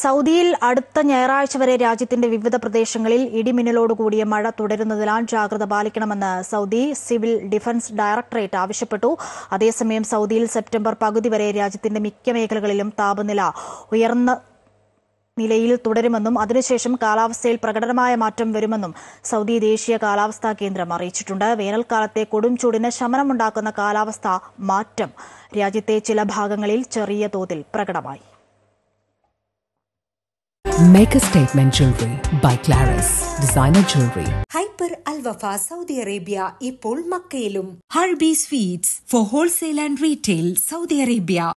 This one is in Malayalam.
സൗദിയിൽ അടുത്ത ഞായറാഴ്ച വരെ രാജ്യത്തിന്റെ വിവിധ പ്രദേശങ്ങളിൽ ഇടിമിന്നലോടുകൂടിയ മഴ തുടരുന്നതിനാൽ ജാഗ്രത പാലിക്കണമെന്ന് സൗദി സിവിൽ ഡിഫൻസ് ഡയറക്ടറേറ്റ് ആവശ്യപ്പെട്ടു അതേസമയം സൗദിയിൽ സെപ്റ്റംബർ പകുതി വരെ രാജ്യത്തിന്റെ മിക്ക മേഖലകളിലും താപനില ഉയർന്ന നിലയിൽ തുടരുമെന്നും അതിനുശേഷം കാലാവസ്ഥയിൽ പ്രകടനമായ മാറ്റം വരുമെന്നും സൗദി ദേശീയ കാലാവസ്ഥാ കേന്ദ്രം അറിയിച്ചിട്ടുണ്ട് വേനൽക്കാലത്തെ കൊടും ചൂടിന് ശമനമുണ്ടാക്കുന്ന കാലാവസ്ഥാ മാറ്റം രാജ്യത്തെ ചില ഭാഗങ്ങളിൽ ചെറിയ തോതിൽ പ്രകടമായി Make a statement jewelry by Claris, designer jewelry. Hyper Al Wafa, Saudi Arabia, Ipol മക്കയിലും Harbi Sweets for wholesale and retail Saudi Arabia.